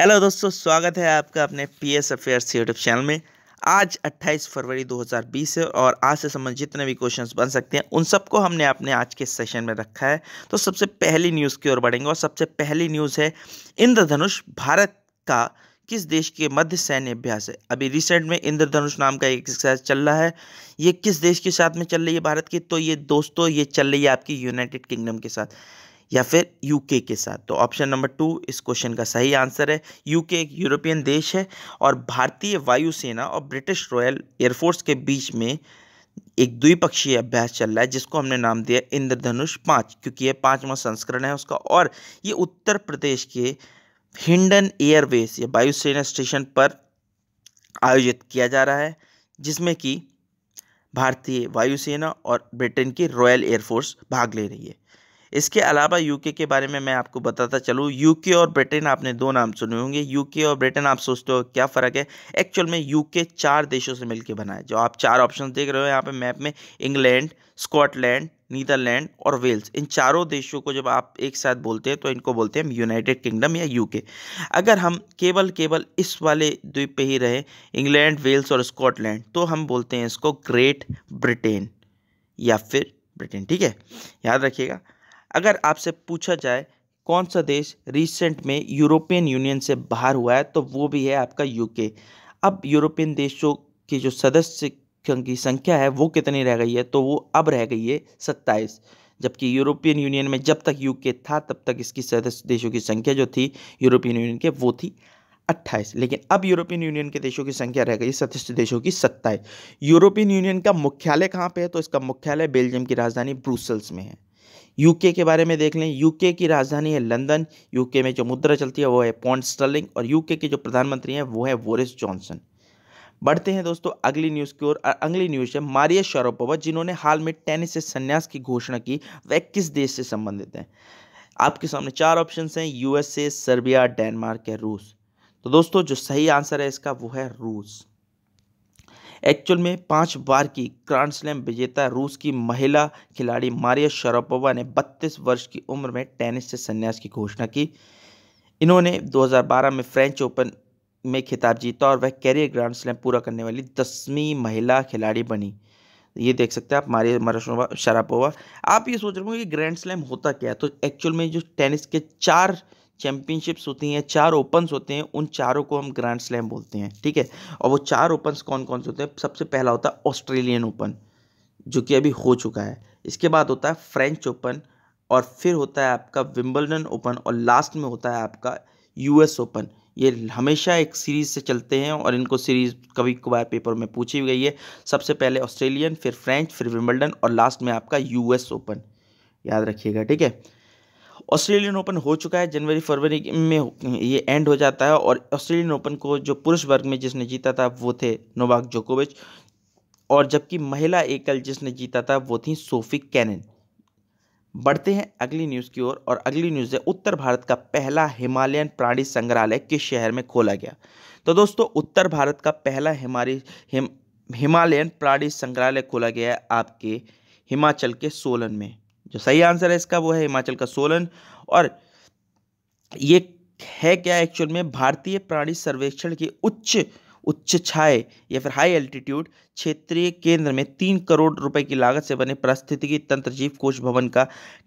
hello दोस्तों स्वागत है आपका अपने P S affairs YouTube channel में आज 28 फरवरी 2020 है और आज से संबंधित जितने भी क्वेश्चंस बन सकते हैं उन सबको हमने अपने आज के सेशन में रखा है तो सबसे पहली न्यूज़ की ओर बढ़ेंगे और सबसे पहली न्यूज़ है इंद्रधनुष भारत का किस देश के मध्य सैन्य अभ्यास है अभी रिसेंट में इंद्रधनुष नाम का एक एक्सरसाइज चल रहा है ये किस देश के साथ में चल रही है भारत की तो ये दोस्तों ये चल रही है आपकी यूनाइटेड किंगडम के साथ या फिर यूके के साथ तो ऑप्शन नंबर टू इस क्वेश्चन का सही आंसर है यूके एक यूरोपियन देश है और भारतीय वायुसेना और ब्रिटिश रॉयल एयरफोर्स के बीच में एक द्विपक्षीय अभ्यास चल रहा है जिसको हमने नाम दिया इंद्रधनुष पाँच क्योंकि ये पाँचवा संस्करण है उसका और ये उत्तर प्रदेश के हिंडन एयरवेस या वायुसेना स्टेशन पर आयोजित किया जा रहा है जिसमें कि भारतीय वायुसेना और ब्रिटेन की रॉयल एयरफोर्स भाग ले रही है इसके अलावा यूके के बारे में मैं आपको बताता चलूँ यूके और ब्रिटेन आपने दो नाम सुने होंगे यूके और ब्रिटेन आप सोचते हो क्या फ़र्क है एक्चुअल में यूके चार देशों से मिलकर बना है जो आप चार ऑप्शन देख रहे हो यहाँ पे मैप में इंग्लैंड स्कॉटलैंड नीदरलैंड और वेल्स इन चारों देशों को जब आप एक साथ बोलते हैं तो इनको बोलते हैं यूनाइटेड किंगडम या यूके अगर हम केवल केवल इस वाले द्वीप पे ही रहे इंग्लैंड वेल्स और स्कॉटलैंड तो हम बोलते हैं इसको ग्रेट ब्रिटेन या फिर ब्रिटेन ठीक है याद रखिएगा अगर आपसे पूछा जाए कौन सा देश रिसेंट में यूरोपियन यूनियन से बाहर हुआ है तो वो भी है आपका यूके अब यूरोपियन देशों के जो सदस्य की संख्या है वो कितनी रह गई है तो वो अब रह गई है सत्ताईस जबकि यूरोपियन यूनियन में जब तक यूके था तब तक इसकी सदस्य देशों की संख्या जो थी यूरोपियन यूनियन के वो थी अट्ठाईस लेकिन अब यूरोपियन यूनियन के देशों की संख्या रह गई सदस्य देशों की सत्ताईस यूरोपियन यूनियन का मुख्यालय कहाँ पे है तो इसका मुख्यालय बेल्जियम की राजधानी ब्रूसल्स में है यूके के बारे में देख लें यूके की राजधानी है लंदन यूके में जो मुद्रा चलती है वो है पॉन्ट स्टर्लिंग और यूके के जो प्रधानमंत्री हैं वो है बोरिस जॉनसन बढ़ते हैं दोस्तों अगली न्यूज़ की ओर अगली न्यूज़ है मारिया शारोपोवा जिन्होंने हाल में टेनिस से संन्यास की घोषणा की वह किस देश से संबंधित हैं आपके सामने चार ऑप्शन हैं यूएसए सर्बिया डेनमार्क या रूस तो दोस्तों जो सही आंसर है इसका वो है रूस एक्चुअल में पांच बार की ग्रांड स्लैम विजेता रूस की महिला खिलाड़ी मारिया शरापोवा ने 32 वर्ष की उम्र में टेनिस से संन्यास की घोषणा की इन्होंने 2012 में फ्रेंच ओपन में खिताब जीता और वह कैरियर ग्रांड स्लैम पूरा करने वाली दसवीं महिला खिलाड़ी बनी ये देख सकते हैं आप मारिया मराशोवा शरापोवा आप ये सोच रहे हो कि ग्रैंड स्लैम होता क्या है तो एक्चुअल में जो टेनिस के चार चैम्पियनशिप्स होती हैं चार ओपन्स होते हैं उन चारों को हम ग्रैंड स्लैम बोलते हैं ठीक है और वो चार ओपन्स कौन कौन से होते हैं सबसे पहला होता है ऑस्ट्रेलियन ओपन जो कि अभी हो चुका है इसके बाद होता है फ्रेंच ओपन और फिर होता है आपका विम्बलडन ओपन और लास्ट में होता है आपका यूएस ओपन ये हमेशा एक सीरीज़ से चलते हैं और इनको सीरीज़ कभी कभार पेपर में पूछी गई है सबसे पहले ऑस्ट्रेलियन फिर फ्रेंच फिर विम्बलडन और लास्ट में आपका यूएस ओपन याद रखिएगा ठीक है ऑस्ट्रेलियन ओपन हो चुका है जनवरी फरवरी में ये एंड हो जाता है और ऑस्ट्रेलियन ओपन को जो पुरुष वर्ग में जिसने जीता था वो थे नोवाक जोकोविच और जबकि महिला एकल जिसने जीता था वो थी सोफी कैनन बढ़ते हैं अगली न्यूज़ की ओर और, और अगली न्यूज़ है उत्तर भारत का पहला हिमालयन प्राणी संग्रहालय किस शहर में खोला गया तो दोस्तों उत्तर भारत का पहला हिमारी हिम हिमालयन प्राणी संग्रहालय खोला गया है आपके हिमाचल के सोलन में जो सही आंसर है इसका वो है हिमाचल का सोलन और ये है क्या एक्चुअल में भारतीय प्राणी सर्वेक्षण की उच्च उच्च छाए या फिर हाई एल्टीट्यूड क्षेत्रीय केंद्र में तीन करोड़ रुपए की लागत से बने परिस्थितिकी तंत्र जीव कोष भवन का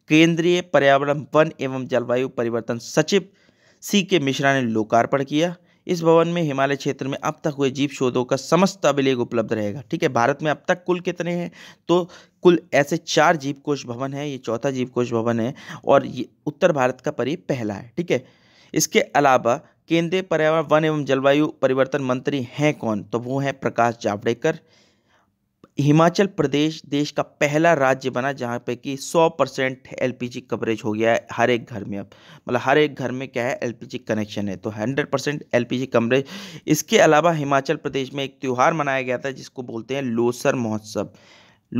केंद्रीय पर्यावरण वन एवं जलवायु परिवर्तन सचिव सी के मिश्रा ने लोकार्पण किया इस भवन में हिमालय क्षेत्र में अब तक हुए जीव शोधों का समस्त अभिलेख उपलब्ध रहेगा ठीक है भारत में अब तक कुल कितने हैं तो कुल ऐसे चार जीवकोश भवन है ये चौथा जीवकोश भवन है और ये उत्तर भारत का परी पहला है ठीक है इसके अलावा केंद्रीय पर्यावरण वन एवं जलवायु परिवर्तन मंत्री हैं कौन तो वो हैं प्रकाश जावड़ेकर हिमाचल प्रदेश देश का पहला राज्य बना जहाँ पे कि 100 परसेंट एल कवरेज हो गया है हर एक घर में अब मतलब हर एक घर में क्या है एल कनेक्शन है तो 100 परसेंट एल कवरेज इसके अलावा हिमाचल प्रदेश में एक त्यौहार मनाया गया था जिसको बोलते हैं लोसर महोत्सव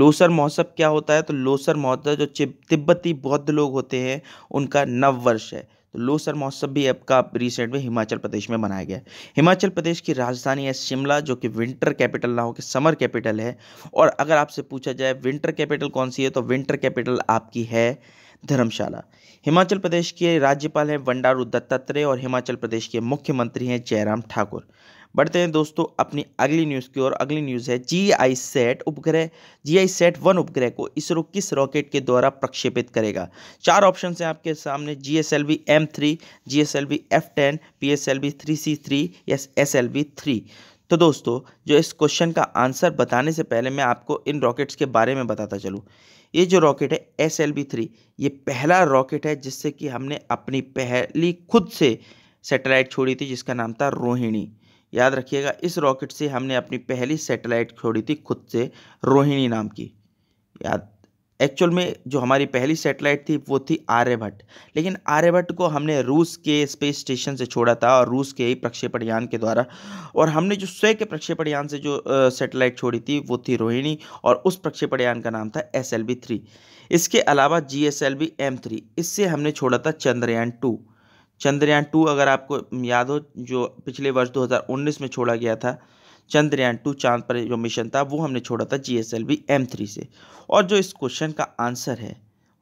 लोसर महोत्सव क्या होता है तो लोसर महोत्सव जो तिब्बती बौद्ध लोग होते हैं उनका नव वर्ष है तो लोसर महोत्सव भी आपका रिसेंट में हिमाचल प्रदेश में मनाया गया हिमाचल प्रदेश की राजधानी है शिमला जो कि विंटर कैपिटल ना होकर समर कैपिटल है और अगर आपसे पूछा जाए विंटर कैपिटल कौन सी है तो विंटर कैपिटल आपकी है धर्मशाला हिमाचल प्रदेश के राज्यपाल हैं बंडारू दत्तात्रेय और हिमाचल प्रदेश के मुख्यमंत्री हैं जयराम ठाकुर बढ़ते हैं दोस्तों अपनी अगली न्यूज़ की ओर अगली न्यूज़ है जी आई सेट उपग्रह जी आई सेट वन उपग्रह को इसरो किस रॉकेट के द्वारा प्रक्षेपित करेगा चार ऑप्शन हैं आपके सामने G S L V M three G S L V F ten P S L V three C three S S L V three तो दोस्तों जो इस क्वेश्चन का आंसर बताने से पहले मैं आपको इन रॉकेट्स के बारे में बताता चलूँ ये जो रॉकेट है एस एल बी थ्री ये पहला रॉकेट है जिससे कि हमने अपनी पहली खुद से सैटेलाइट छोड़ी थी जिसका नाम था रोहिणी याद रखिएगा इस रॉकेट से हमने अपनी पहली सैटेलाइट छोड़ी थी खुद से रोहिणी नाम की याद एक्चुअल में जो हमारी पहली सैटेलाइट थी वो थी आर्यभट्ट लेकिन आर्यभट्ट को हमने रूस के स्पेस स्टेशन से छोड़ा था और रूस के ही प्रक्षेपण यान के द्वारा और हमने जो स्वयं के प्रक्षेपण यान से जो सैटेलाइट छोड़ी थी वो थी रोहिणी और उस प्रक्षेपण यान का नाम था एस एल बी थ्री इसके अलावा G S L B M three इससे हमने छोड़ा था चंद्रयान टू चंद्रयान टू अगर आपको याद हो जो पिछले वर्ष 2019 में छोड़ा गया था चंद्रयान टू चांद पर जो मिशन था वो हमने छोड़ा था G S L V M three से और जो इस क्वेश्चन का आंसर है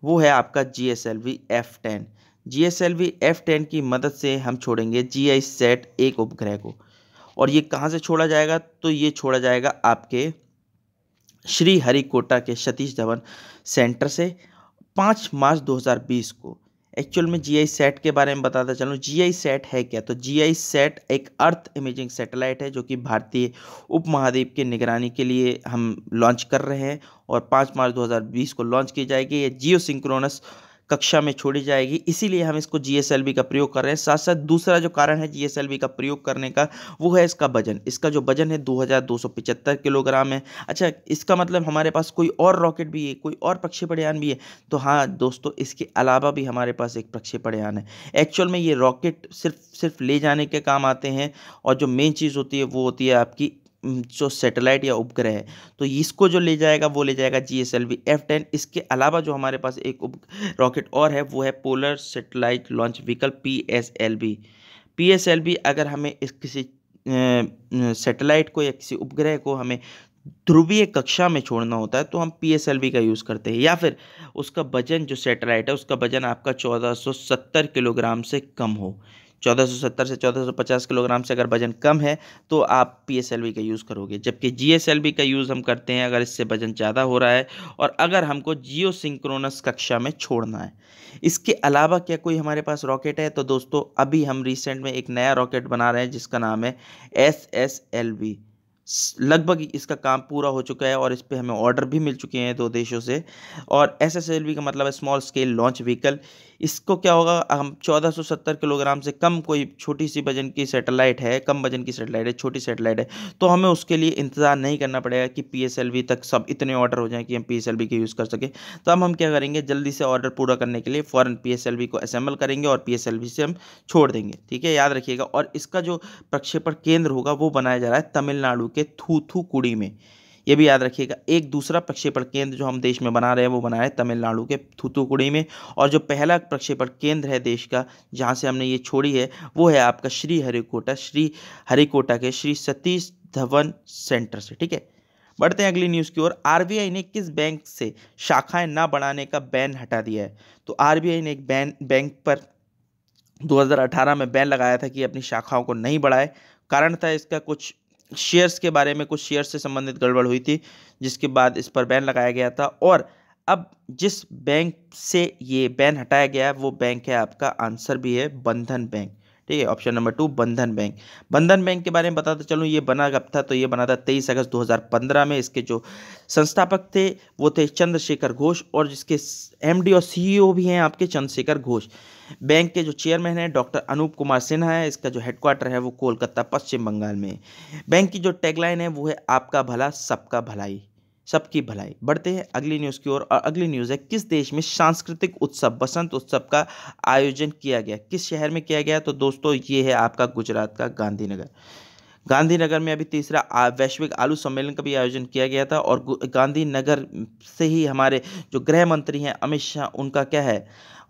वो है आपका G S L V F ten G S L V F ten की मदद से हम छोड़ेंगे जी आई सेट एक उपग्रह को और ये कहाँ से छोड़ा जाएगा तो ये छोड़ा जाएगा आपके श्री हरिकोटा के सतीश धवन सेंटर से पाँच मार्च बीस को एक्चुअल में जी आई सेट के बारे में बताता चलूँ जी आई सेट है क्या तो जी आई सेट एक अर्थ इमेजिंग सैटेलाइट है जो कि भारतीय उप महाद्वीप की निगरानी के लिए हम लॉन्च कर रहे हैं और 5 मार्च 2020 को लॉन्च की जाएगी ये जियो सिंक्रोनस कक्षा में छोड़ी जाएगी इसीलिए हम इसको जी का प्रयोग कर रहे हैं साथ साथ दूसरा जो कारण है जी का प्रयोग करने का वो है इसका वजन इसका जो वजन है दो किलोग्राम है अच्छा इसका मतलब हमारे पास कोई और रॉकेट भी है कोई और प्रक्षेपणयान भी है तो हाँ दोस्तों इसके अलावा भी हमारे पास एक प्रक्षेपणयान है एक्चुअल में ये रॉकेट सिर्फ सिर्फ ले जाने के काम आते हैं और जो मेन चीज़ होती है वो होती है आपकी जो सैटेलाइट या उपग्रह है तो इसको जो ले जाएगा वो ले जाएगा G S L V F ten इसके अलावा जो हमारे पास एक उप रॉकेट और है वो है polar satellite launch vehicle P S L B P S L B अगर हमें इस किसी सेटेलाइट को या किसी उपग्रह को हमें ध्रुवीय कक्षा में छोड़ना होता है तो हम पी एस एल का यूज़ करते हैं या फिर उसका वजन जो सेटेलाइट है उसका वजन आपका चौदह सौ सत्तर किलोग्राम से कम हो 1470 से 1450 किलोग्राम से अगर वजन कम है तो आप पीएसएलवी का यूज़ करोगे जबकि जीएसएलवी का यूज़ हम करते हैं अगर इससे वजन ज़्यादा हो रहा है और अगर हमको जियो सिंक्रोनस कक्षा में छोड़ना है इसके अलावा क्या कोई हमारे पास रॉकेट है तो दोस्तों अभी हम रिसेंट में एक नया रॉकेट बना रहे हैं जिसका नाम है एस एस एल वी लगभग इसका काम पूरा हो चुका है और इस पर हमें ऑर्डर भी मिल चुके हैं दो देशों से और एस एस एल वी का मतलब है स्मॉल स्केल लॉन्च व्हीकल इसको क्या होगा हम 1470 किलोग्राम से कम कोई छोटी सी वजन की सैटेलाइट है कम वजन की सैटेलाइट है छोटी सैटेलाइट है तो हमें उसके लिए इंतज़ार नहीं करना पड़ेगा कि पी तक सब इतने ऑर्डर हो जाएँ कि हम पी के यूज़ कर सकें तो अब हम क्या करेंगे जल्दी से ऑर्डर पूरा करने के लिए फ़ौरन पी को असेंबल करेंगे और पी से हम छोड़ देंगे ठीक है याद रखिएगा और इसका जो प्रक्षेपण केंद्र होगा वो बनाया जा रहा है तमिलनाडु के थूथूकुड़ी में ये भी याद रखिएगा एक दूसरा प्रक्षेपण केंद्र जो हम देश में बना रहे हैं वो बना रहे तमिलनाडु के थुतुकुड़ी में और जो पहला प्रक्षेपण केंद्र है देश का जहाँ से हमने ये छोड़ी है वो है आपका श्री हरिकोटा श्री हरिकोटा के श्री सतीश धवन सेंटर से ठीक है बढ़ते हैं अगली न्यूज़ की ओर आर ने किस बैंक से शाखाएं ना बढ़ाने का बैन हटा दिया है तो आर ने एक बैन बैंक पर 2018 में बैन लगाया था कि अपनी शाखाओं को नहीं बढ़ाए कारण था इसका कुछ शेयर्स के बारे में कुछ शेयर्स से संबंधित गड़बड़ हुई थी जिसके बाद इस पर बैन लगाया गया था और अब जिस बैंक से ये बैन हटाया गया है वो बैंक है आपका आंसर भी है बंधन बैंक ठीक है option number two Bandhan bank Bandhan bank के बारे में बताते चलूँ ये बना कब था तो ये बना था तेईस अगस्त 2015 में इसके जो संस्थापक थे वो थे चंद्रशेखर घोष और जिसके एमडी और सीईओ e भी हैं आपके चंद्रशेखर घोष बैंक के जो चेयरमैन हैं डॉक्टर अनूप कुमार सिन्हा है इसका जो हेडक्वार्टर है वो कोलकाता पश्चिम बंगाल में बैंक की जो टैगलाइन है वो है आपका भला सबका भलाई सबकी भलाई बढ़ते हैं अगली न्यूज़ की ओर और अगली न्यूज़ है किस देश में सांस्कृतिक उत्सव बसंत उत्सव का आयोजन किया गया किस शहर में किया गया तो दोस्तों ये है आपका गुजरात का गांधीनगर गांधीनगर में अभी तीसरा वैश्विक आलू सम्मेलन का भी आयोजन किया गया था और गांधीनगर से ही हमारे जो गृह मंत्री हैं अमित शाह उनका क्या है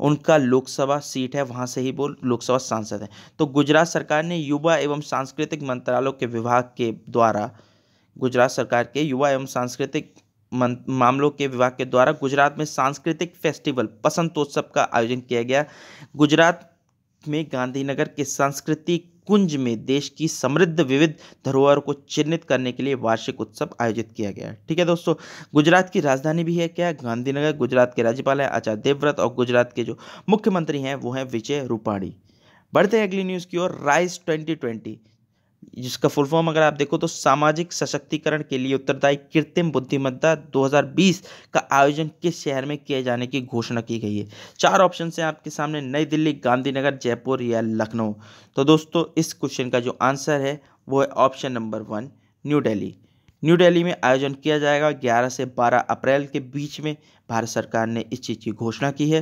उनका लोकसभा सीट है वहाँ से ही वो लोकसभा सांसद हैं तो गुजरात सरकार ने युवा एवं सांस्कृतिक मंत्रालय के विभाग के द्वारा गुजरात सरकार के युवा एवं सांस्कृतिक मामलों के विभाग के द्वारा गुजरात में सांस्कृतिक फेस्टिवल बसंतोत्सव का आयोजन किया गया गुजरात में गांधीनगर के सांस्कृतिक कुंज में देश की समृद्ध विविध धरोहर को चिन्हित करने के लिए वार्षिक उत्सव आयोजित किया गया ठीक है दोस्तों गुजरात की राजधानी भी है क्या गांधीनगर गुजरात के राज्यपाल हैं आचार्य देवव्रत और गुजरात के जो मुख्यमंत्री हैं वो हैं विजय रूपाणी बढ़ते हैं अगली न्यूज़ की ओर राइस ट्वेंटी जिसका फुल फॉर्म अगर आप देखो तो सामाजिक सशक्तिकरण के लिए उत्तरदायी कृत्रिम बुद्धिमत्ता 2020 का आयोजन किस शहर में किए जाने की घोषणा की गई है चार ऑप्शन हैं आपके सामने नई दिल्ली गांधीनगर जयपुर या लखनऊ तो दोस्तों इस क्वेश्चन का जो आंसर है वो है option number one new Delhi new Delhi में आयोजन किया जाएगा 11 से 12 अप्रैल के बीच में भारत सरकार ने इस चीज़ की घोषणा की है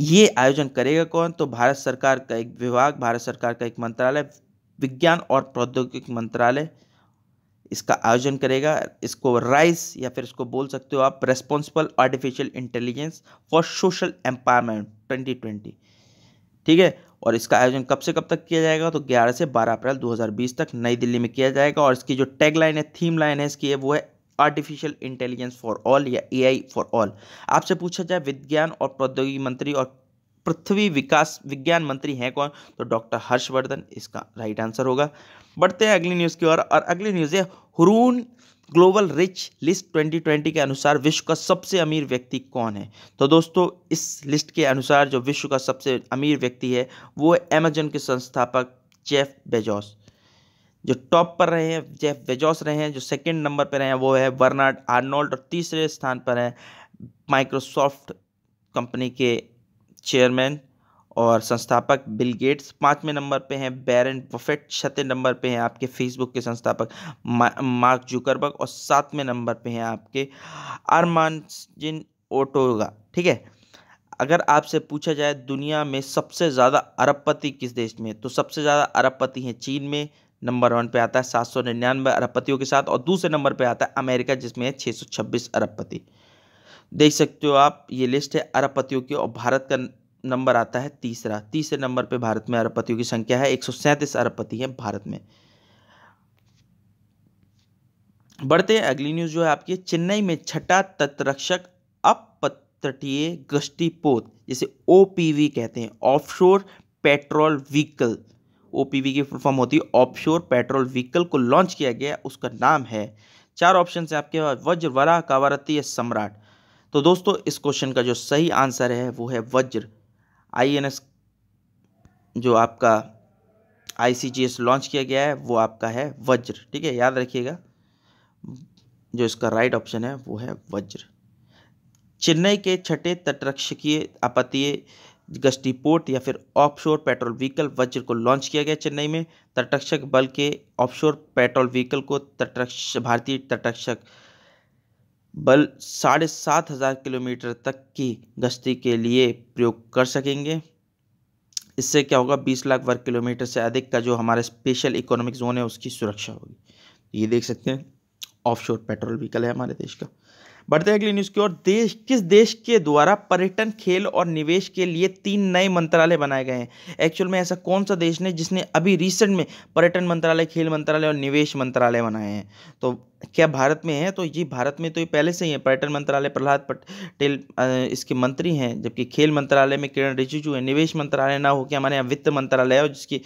ये आयोजन करेगा कौन तो भारत सरकार का एक विभाग भारत सरकार का एक मंत्रालय विज्ञान और प्रौद्योगिकी मंत्रालय इसका आयोजन करेगा इसको राइस या फिर इसको बोल सकते हो आप responsible artificial intelligence for social empowerment 2020 ठीक है और इसका आयोजन कब से कब तक किया जाएगा तो 11 से 12 अप्रैल 2020 तक नई दिल्ली में किया जाएगा और इसकी जो टैग लाइन है थीम लाइन है इसकी है वो है आर्टिफिशियल इंटेलिजेंस फॉर ऑल या ए फॉर ऑल आपसे पूछा जाए विज्ञान और प्रौद्योगिकी मंत्री और पृथ्वी विकास विज्ञान मंत्री हैं कौन तो डॉक्टर हर्षवर्धन इसका राइट आंसर होगा बढ़ते हैं अगली न्यूज़ की ओर और, और अगली न्यूज़ है हुरून ग्लोबल रिच लिस्ट 2020 के अनुसार विश्व का सबसे अमीर व्यक्ति कौन है तो दोस्तों इस लिस्ट के अनुसार जो विश्व का सबसे अमीर व्यक्ति है वो अमेजन के संस्थापक जेफ बेजोस जो टॉप पर रहे हैं जेफ वेजॉस रहे हैं जो सेकंड नंबर पर रहे हैं वो है वर्नाड आर्नोल्ड और तीसरे स्थान पर हैं माइक्रोसॉफ्ट कंपनी के चेयरमैन और संस्थापक बिल गेट्स पाँचवें नंबर पे हैं बैरन बफेट छठे नंबर पे हैं आपके फेसबुक के संस्थापक मा, मार्क जुकरबर्ग और सातवें नंबर पे हैं आपके अरमान जिन ओटोगा ठीक है अगर आपसे पूछा जाए दुनिया में सबसे ज़्यादा अरबपति किस देश में तो सबसे ज़्यादा अरबपति हैं चीन में नंबर वन पे आता है सात सौ निन्यानवे अरबपतियों के साथ और दूसरे नंबर पे आता है अमेरिका जिसमें है छः सौ छब्बीस अरबपति देख सकते हो आप ये लिस्ट है अरबपतियों की और भारत का नंबर आता है तीसरा तीसरे नंबर पे भारत में अरबपतियों की संख्या है एक सौ सैंतीस अरबपति हैं भारत में बढ़ते हैं अगली न्यूज़ जो है आपकी चेन्नई में छठा तटरक्षक अपतटीय गश्ती पोत जिसे ओपीवी कहते हैं ऑफशोर पेट्रोल व्हीकल ओपीवी की फुल फॉर्म होती है ऑफशोर पेट्रोल व्हीकल को लॉन्च किया गया उसका नाम है चार ऑप्शन है आपके पास वज्र वरा कावारती या सम्राट तो दोस्तों इस क्वेश्चन का जो सही आंसर है वो है वज्र आईएनएस जो आपका आईसीजीएस लॉन्च किया गया है वो आपका है वज्र ठीक है याद रखिएगा जो इसका राइट ऑप्शन है वो है वज्र चेन्नई के छठे तटरक्षकीय आपत्तीय गश्ती पोर्ट या फिर ऑफशोर पेट्रोल व्हीकल वज्र को लॉन्च किया गया चेन्नई में तटरक्षक बल के ऑफशोर पेट्रोल व्हीकल को तटरक्ष भारतीय तटरक्षक बल साढ़े सात हज़ार किलोमीटर तक की गश्ती के लिए प्रयोग कर सकेंगे इससे क्या होगा बीस लाख वर्ग किलोमीटर से अधिक का जो हमारा स्पेशल इकोनॉमिक जोन है उसकी सुरक्षा होगी ये देख सकते हैं ऑफशोर पेट्रोल व्हीकल है हमारे देश का बढ़ते हैं अगली न्यूज़ की ओर देश किस देश के द्वारा पर्यटन खेल और निवेश के लिए तीन नए मंत्रालय बनाए गए हैं एक्चुअल में ऐसा कौन सा देश ने जिसने अभी रिसेंट में पर्यटन मंत्रालय खेल मंत्रालय और निवेश मंत्रालय बनाए हैं तो क्या भारत में है तो ये भारत में तो ये पहले से ही है पर्यटन मंत्रालय प्रहलाद पटेल इसके मंत्री हैं जबकि खेल मंत्रालय में किरण रिजिजू है निवेश मंत्रालय ना हो कि हमारे यहाँ वित्त मंत्रालय और जिसकी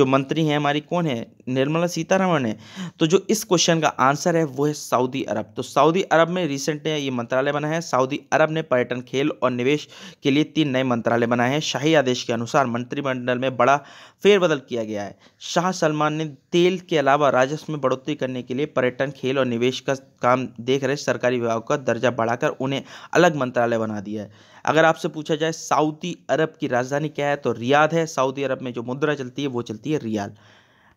जो मंत्री हैं हमारी कौन है निर्मला सीतारमण है तो जो इस क्वेश्चन का आंसर है वो है सऊदी अरब तो सऊदी अरब में रिसेंट ये मंत्रालय बना है सऊदी अरब ने पर्यटन खेल और निवेश के लिए तीन नए मंत्रालय बनाए हैं शाही आदेश के अनुसार मंत्रिमंडल में बड़ा फेरबदल किया गया है शाह सलमान ने तेल के अलावा राजस्व में बढ़ोतरी करने के लिए पर्यटन खेल खेल और निवेश का काम देख रहे सरकारी विभाग का दर्जा बढ़ाकर उन्हें अलग मंत्रालय बना दिया है अगर आपसे पूछा जाए सऊदी अरब की राजधानी क्या है तो रियाद है सऊदी अरब में जो मुद्रा चलती है वो चलती है रियाल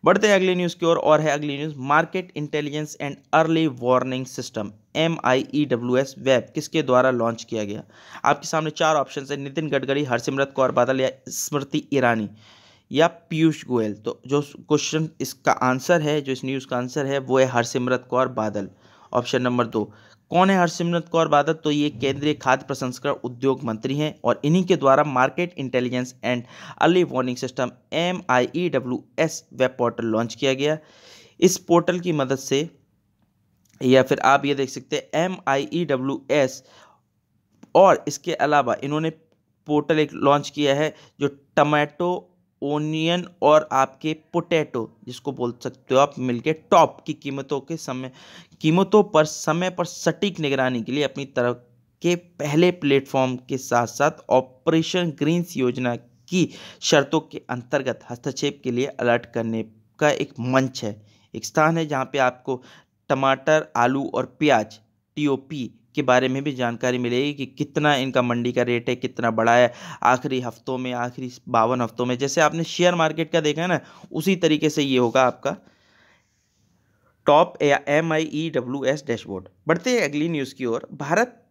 बढ़ते हैं अगली न्यूज़ की ओर और, और है अगली news market intelligence and early warning system M I E W S web किसके द्वारा लॉन्च किया गया आपके सामने चार ऑप्शन है नितिन गडकरी हरसिमरत कौर बादल या स्मृति ईरानी या पीयूष गोयल तो जो क्वेश्चन इसका आंसर है जो इस न्यूज़ का आंसर है वो है हरसिमरत कौर बादल ऑप्शन नंबर दो कौन है हरसिमरत कौर बादल तो ये केंद्रीय खाद्य प्रसंस्करण उद्योग मंत्री हैं और इन्हीं के द्वारा market intelligence and early warning system M I E W S web portal launch किया गया इस पोर्टल की मदद से या फिर आप ये देख सकते हैं M I E W S और इसके अलावा इन्होंने पोर्टल एक लॉन्च किया है जो टमाटो ओनियन और आपके पोटैटो जिसको बोल सकते हो आप मिलके टॉप की कीमतों के समय कीमतों पर समय पर सटीक निगरानी के लिए अपनी तरफ के पहले प्लेटफॉर्म के साथ साथ ऑपरेशन ग्रीन्स योजना की शर्तों के अंतर्गत हस्तक्षेप के लिए अलर्ट करने का एक मंच है एक स्थान है जहाँ पे आपको टमाटर आलू और प्याज टी के बारे में भी जानकारी मिलेगी कि कितना इनका मंडी का रेट है कितना बड़ा है आखिरी हफ्तों में आखिरी बावन हफ्तों में जैसे आपने शेयर मार्केट का देखा है ना उसी तरीके से ये होगा आपका top M I E W S dashboard बढ़ते हैं अगली न्यूज़ की ओर भारत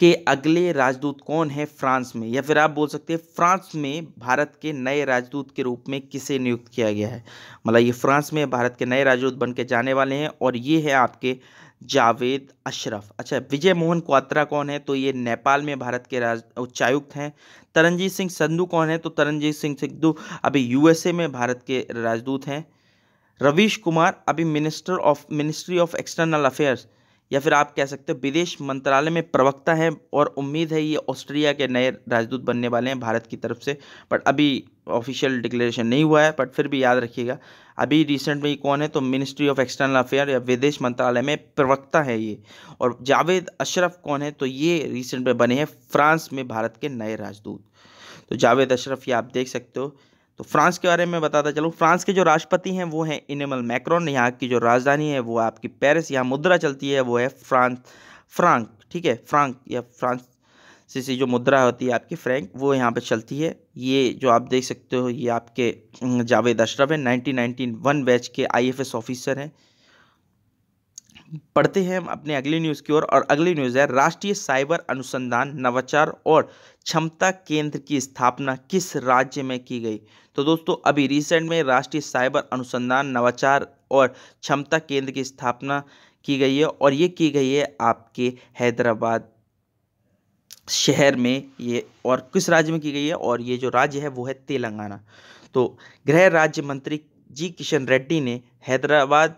के अगले राजदूत कौन है फ्रांस में या फिर आप बोल सकते हैं फ्रांस में भारत के नए राजदूत के रूप में किसे नियुक्त किया गया है मतलब ये फ्रांस में भारत के नए राजदूत बन के जाने वाले हैं और ये है आपके जावेद अशरफ अच्छा विजय मोहन क्वात्रा कौन है तो ये नेपाल में भारत के राज उच्चायुक्त हैं तरनजीत सिंह संधु कौन है तो तरनजीत सिंह सिद्धू अभी यूएसए में भारत के राजदूत हैं रवीश कुमार अभी minister of ministry of external affairs या फिर आप कह सकते हो विदेश मंत्रालय में प्रवक्ता हैं और उम्मीद है ये ऑस्ट्रिया के नए राजदूत बनने वाले हैं भारत की तरफ से बट अभी ऑफिशियल डिक्लेरेशन नहीं हुआ है बट फिर भी याद रखिएगा अभी रिसेंट में कौन है तो मिनिस्ट्री ऑफ एक्सटर्नल अफेयर या विदेश मंत्रालय में प्रवक्ता है ये और जावेद अशरफ कौन है तो ये रिसेंट में बने हैं फ्रांस में भारत के नए राजदूत तो जावेद अशरफ ये आप देख सकते हो तो फ्रांस के बारे में बताता चलूँ फ्रांस के जो राष्ट्रपति हैं वो हैं इनेमल मैक्रॉन यहाँ की जो राजधानी है वो आपकी पेरिस यहाँ मुद्रा चलती है वो है फ्रांस फ्रांक ठीक है फ्रांक या फ्रांस सी जो मुद्रा होती है आपकी फ्रैंक वो यहाँ पे चलती है ये जो आप देख सकते हो ये आपके जावेद अशरफ है नाइनटीन बैच के आई ऑफिसर हैं बढ़ते हैं हम अपने अगली न्यूज़ की ओर और, और अगली न्यूज़ है राष्ट्रीय साइबर अनुसंधान नवाचार और क्षमता केंद्र की स्थापना किस राज्य में की गई तो दोस्तों अभी रिसेंट में राष्ट्रीय साइबर अनुसंधान नवाचार और क्षमता केंद्र की स्थापना की गई है और ये की गई है आपके हैदराबाद शहर में ये और किस राज्य में की गई है और ये जो राज्य है वो है तेलंगाना तो गृह राज्य मंत्री जी किशन रेड्डी ने हैदराबाद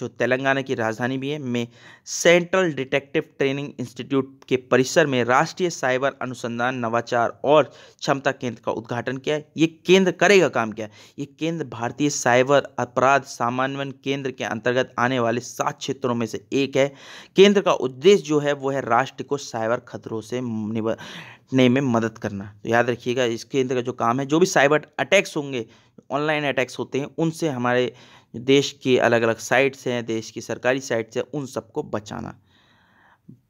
जो तेलंगाना की राजधानी भी है में सेंट्रल डिटेक्टिव ट्रेनिंग इंस्टीट्यूट के परिसर में राष्ट्रीय साइबर अनुसंधान नवाचार और क्षमता केंद्र का उद्घाटन किया है ये केंद्र करेगा काम क्या ये केंद्र भारतीय साइबर अपराध सामान्वयन केंद्र के अंतर्गत आने वाले सात क्षेत्रों में से एक है केंद्र का उद्देश्य जो है वो है राष्ट्र को साइबर खतरों से निबटने में मदद करना तो याद रखिएगा इस केंद्र का जो काम है जो भी साइबर अटैक्स होंगे ऑनलाइन अटैक्स होते हैं उनसे हमारे देश की अलग अलग साइट्स हैं देश की सरकारी साइट्स हैं उन सबको बचाना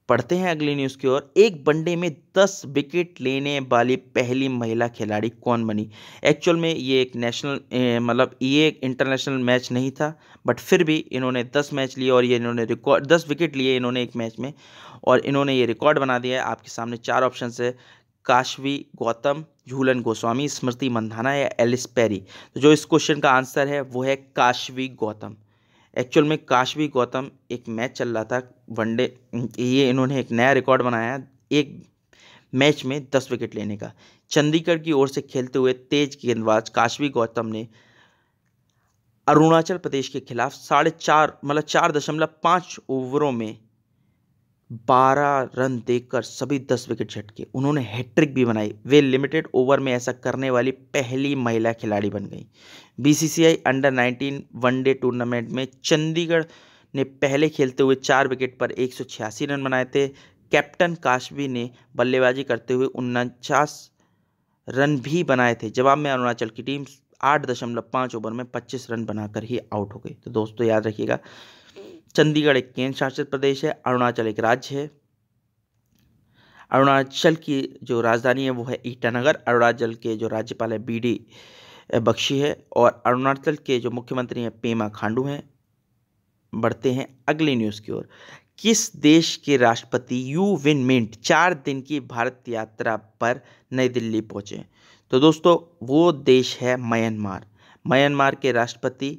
पढ़ते हैं अगली न्यूज़ की ओर एक वनडे में दस विकेट लेने वाली पहली महिला खिलाड़ी कौन बनी एक्चुअल में ये एक नेशनल मतलब ये एक इंटरनेशनल मैच नहीं था बट फिर भी इन्होंने दस मैच लिए और ये इन्होंने रिकॉर्ड दस विकेट लिए इन्होंने एक मैच में और इन्होंने ये रिकॉर्ड बना दिया है आपके सामने चार ऑप्शन है काशवी गौतम झूलन गोस्वामी स्मृति मंधाना या एलिस पेरी तो जो इस क्वेश्चन का आंसर है वो है काशवी गौतम एक्चुअल में काशवी गौतम एक मैच चल रहा था वनडे ये इन्होंने एक नया रिकॉर्ड बनाया एक मैच में दस विकेट लेने का चंडीगढ़ की ओर से खेलते हुए तेज गेंदबाज काशवी गौतम ने अरुणाचल प्रदेश के खिलाफ साढ़े चार मतलब चार दशमलव पाँच ओवरों में बारह रन देकर सभी दस विकेट झटके उन्होंने हैट्रिक भी बनाई वे लिमिटेड ओवर में ऐसा करने वाली पहली महिला खिलाड़ी बन गई बीसीसीआई अंडर 19 वनडे टूर्नामेंट में चंडीगढ़ ने पहले खेलते हुए चार विकेट पर एक रन बनाए थे कैप्टन काशवी ने बल्लेबाजी करते हुए उनचास रन भी बनाए थे जवाब में अरुणाचल की टीम आठ दशमलव पाँच ओवर में पच्चीस रन बनाकर ही आउट हो गई तो दोस्तों याद रखिएगा चंडीगढ़ एक केंद्र शासित प्रदेश है अरुणाचल एक राज्य है अरुणाचल की जो राजधानी है वो है ईटानगर अरुणाचल के जो राज्यपाल है बी डी बख्शी है और अरुणाचल के जो मुख्यमंत्री हैं पेमा खांडू हैं बढ़ते हैं अगली न्यूज़ की ओर किस देश के राष्ट्रपति यू विन मिंट चार दिन की भारत यात्रा पर नई दिल्ली पहुँचे तो दोस्तों वो देश है म्यांमार म्यांमार के राष्ट्रपति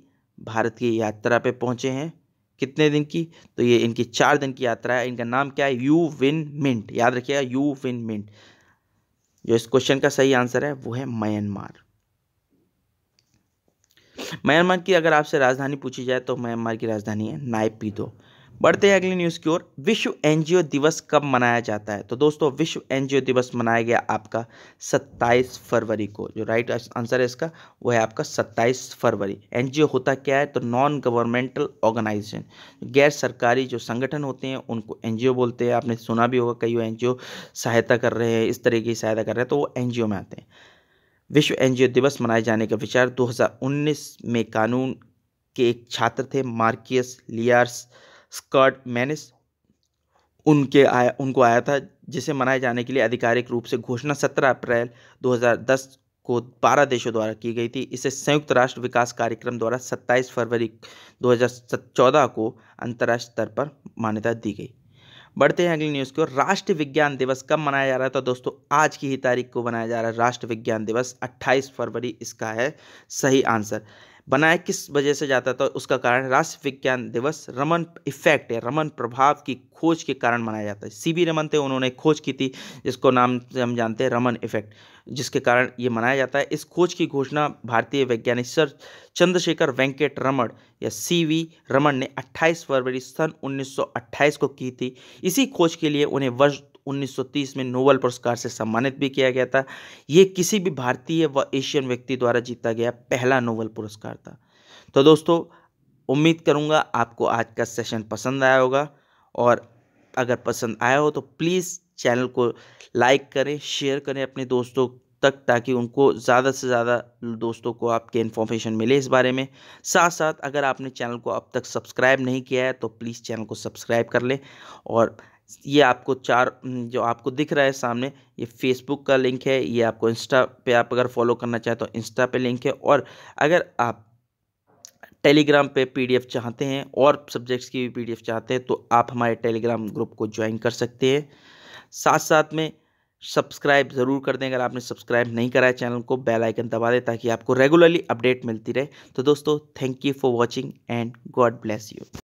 भारत की यात्रा पे पहुँचे हैं कितने दिन की तो ये इनकी चार दिन की यात्रा है इनका नाम क्या है यू विन मिंट याद रखिएगा यू विन मिंट जो इस क्वेश्चन का सही आंसर है वो है म्यांमार म्यांमार की अगर आपसे राजधानी पूछी जाए तो म्यांमार की राजधानी है नाइपीदो बढ़ते हैं अगली न्यूज़ की ओर विश्व एनजीओ दिवस कब मनाया जाता है तो दोस्तों विश्व एनजीओ दिवस मनाया गया आपका 27 फरवरी को जो राइट आंसर है इसका वो है आपका 27 फरवरी एनजीओ होता क्या है तो नॉन गवर्नमेंटल ऑर्गेनाइजेशन गैर सरकारी जो संगठन होते हैं उनको एन बोलते हैं आपने सुना भी होगा कई एन सहायता कर रहे हैं इस तरीके की सहायता कर रहे हैं तो वो एन में आते हैं विश्व एनजीओ दिवस मनाए जाने का विचार दो में कानून के एक छात्र थे मार्कियस लियार्स स्कर्ट मैनिस उनके आया उनको आया था जिसे मनाए जाने के लिए आधिकारिक रूप से घोषणा 17 अप्रैल 2010 को 12 देशों द्वारा की गई थी इसे संयुक्त राष्ट्र विकास कार्यक्रम द्वारा 27 फरवरी 2014 को अंतर्राष्ट्रीय स्तर पर मान्यता दी गई बढ़ते हैं अगली न्यूज़ की ओर राष्ट्रीय विज्ञान दिवस कब मनाया जा रहा था दोस्तों आज की ही तारीख को मनाया जा रहा है राष्ट्र विज्ञान दिवस 28 फरवरी इसका है सही आंसर बनाया किस वजह से जाता था उसका कारण राष्ट्र विज्ञान दिवस रमन इफेक्ट या रमन प्रभाव की खोज के कारण मनाया जाता है सी वी रमन थे उन्होंने खोज की थी जिसको नाम से हम जानते हैं रमन इफेक्ट जिसके कारण ये मनाया जाता है इस खोज की घोषणा भारतीय वैज्ञानिक सर चंद्रशेखर वेंकट रमण या सी वी रमन ने 28 फरवरी सन 1928 को की थी इसी खोज के लिए उन्हें वर्ष 1930 में नोबल पुरस्कार से सम्मानित भी किया गया था ये किसी भी भारतीय व एशियन व्यक्ति द्वारा जीता गया पहला नोबल पुरस्कार था तो दोस्तों उम्मीद करूँगा आपको आज का सेशन पसंद आया होगा और अगर पसंद आया हो तो प्लीज़ चैनल को लाइक करें शेयर करें अपने दोस्तों तक ताकि उनको ज़्यादा से ज़्यादा दोस्तों को आपके इन्फॉर्मेशन मिले इस बारे में साथ साथ अगर आपने चैनल को अब तक सब्सक्राइब नहीं किया है तो प्लीज़ चैनल को सब्सक्राइब कर लें और ये आपको चार जो आपको दिख रहा है सामने ये फेसबुक का लिंक है ये आपको इंस्टा पे आप अगर फॉलो करना चाहें तो इंस्टा पे लिंक है और अगर आप टेलीग्राम पे पीडीएफ चाहते हैं और सब्जेक्ट्स की भी पीडीएफ चाहते हैं तो आप हमारे टेलीग्राम ग्रुप को ज्वाइन कर सकते हैं साथ साथ में सब्सक्राइब ज़रूर कर दें अगर आपने सब्सक्राइब नहीं करा है चैनल को बेल आइकन दबा दें ताकि आपको रेगुलरली अपडेट मिलती रहे तो दोस्तों thank you for watching and God bless you